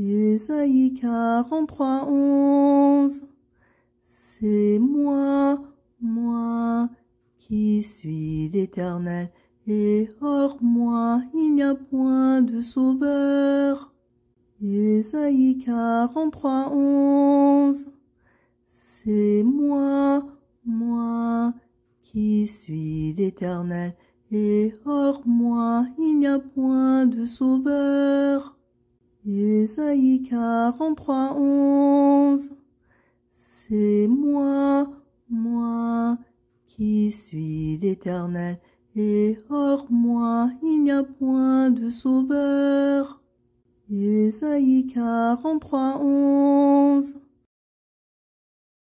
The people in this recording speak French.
Ésaïe 43, 11. C'est moi, moi, qui suis l'Éternel, et hors moi il n'y a point de sauveur. Ésaïe 43, 11. C'est moi, moi, qui suis l'Éternel, et hors moi il n'y a point de sauveur. Ésaïe 43, 11. C'est moi, moi, qui suis l'Éternel, et hors moi il n'y a point de sauveur. Ésaïe 43, 11.